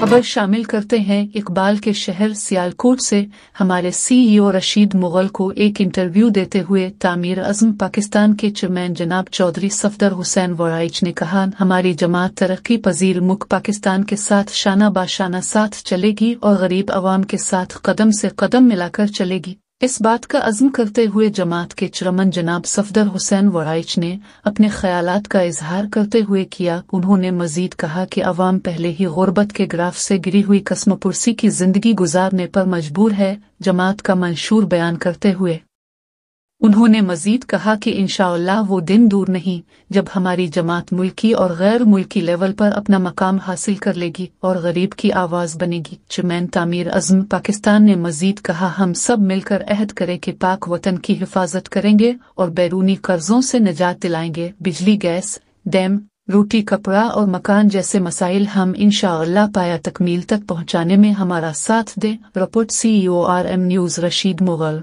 खबर शामिल करते हैं इकबाल के शहर सियालकोट से हमारे सीईओ e रशीद मुगल को एक इंटरव्यू देते हुए तामीर अजम पाकिस्तान के चेयरमैन जनाब चौधरी सफदर हुसैन वराइच ने कहा हमारी जमात तरक्की पजीर मुख पाकिस्तान के साथ शाना बाशाना साथ चलेगी और गरीब अवाम के साथ कदम से कदम मिलाकर चलेगी इस बात का अज़म करते हुए जमात के चरमन जनाब सफदर हुसैन वराइच ने अपने ख्यालात का इजहार करते हुए किया उन्होंने मजीद कहा कि अवाम पहले ही गुरबत के ग्राफ से गिरी हुई कसमपुरसी की जिंदगी गुजारने पर मजबूर है जमात का मंशूर बयान करते हुए उन्होंने मजीद कहा कि इनशाला वो दिन दूर नहीं जब हमारी जमात मुल्की और गैर मुल्की लेवल पर अपना मकाम हासिल कर लेगी और गरीब की आवाज़ बनेगी चमैन तामीर अजम पाकिस्तान ने मजीद कहा हम सब मिलकर अहद करें कि पाक वतन की हिफाजत करेंगे और बैरूनी कर्जों से निजात दिलाएंगे बिजली गैस डैम रोटी कपड़ा और मकान जैसे मसाइल हम इनशाला पाया तकमील तक पहुँचाने में हमारा साथ दे report C O e R M news Rashid Mughal